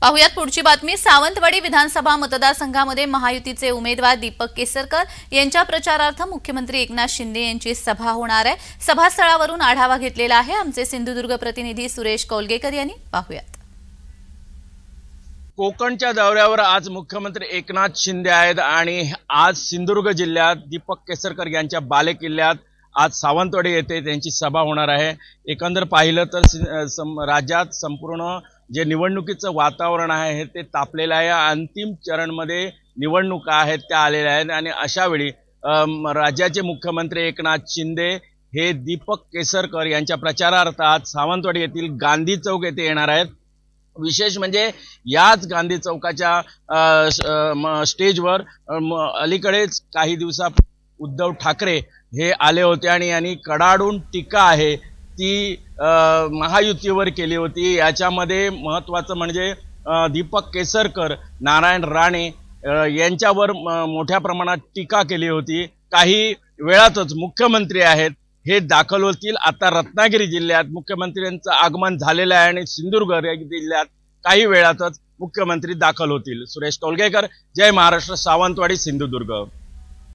पाहुयात पुढची बातमी सावंतवाडी विधानसभा मतदारसंघामध्ये महायुतीचे उमेदवार दीपक केसरकर यांच्या प्रचारार्थ मुख्यमंत्री एकनाथ शिंदे यांची सभा होणार आहे सभास्थळावरून आढावा घेतलेला आहे आमचे सिंधुदुर्ग प्रतिनिधी सुरेश कौलगेकर यांनी पाहुयात कोकणच्या दौऱ्यावर आज मुख्यमंत्री एकनाथ शिंदे आहेत आणि आज सिंधुदुर्ग जिल्ह्यात दीपक केसरकर यांच्या बालेकिल्ल्यात आज सावंतवाडी येथे त्यांची सभा होणार आहे एकंदर पाहिलं तर सम राज्यात संपूर्ण जे निवडणुकीचं वातावरण आहे हे ते तापलेलं आहे अंतिम चरणमध्ये निवडणुका आहेत त्या आलेल्या आहेत आणि अशावेळी राज्याचे मुख्यमंत्री एकनाथ शिंदे हे दीपक केसरकर यांच्या प्रचारार्थ आज सावंतवाडी येथील गांधी चौक येथे येणार आहेत विशेष म्हणजे याच गांधी चौकाच्या स्टेजवर अलीकडेच काही दिवसा उद्धव ठाकरे हे आले होते आणि यांनी कडाडून टीका आहे ती महायुतीवर केली होती याच्यामध्ये महत्त्वाचं म्हणजे दीपक केसरकर नारायण राणे यांच्यावर मोठ्या प्रमाणात टीका केली होती काही वेळातच मुख्यमंत्री आहेत हे दाखल होतील आता रत्नागिरी जिल्ह्यात मुख्यमंत्र्यांचं आगमन झालेलं आहे आणि सिंधुदुर्ग जिल्ह्यात काही वेळातच मुख्यमंत्री दाखल होतील सुरेश तोलगेकर जय महाराष्ट्र सावंतवाडी सिंधुदुर्ग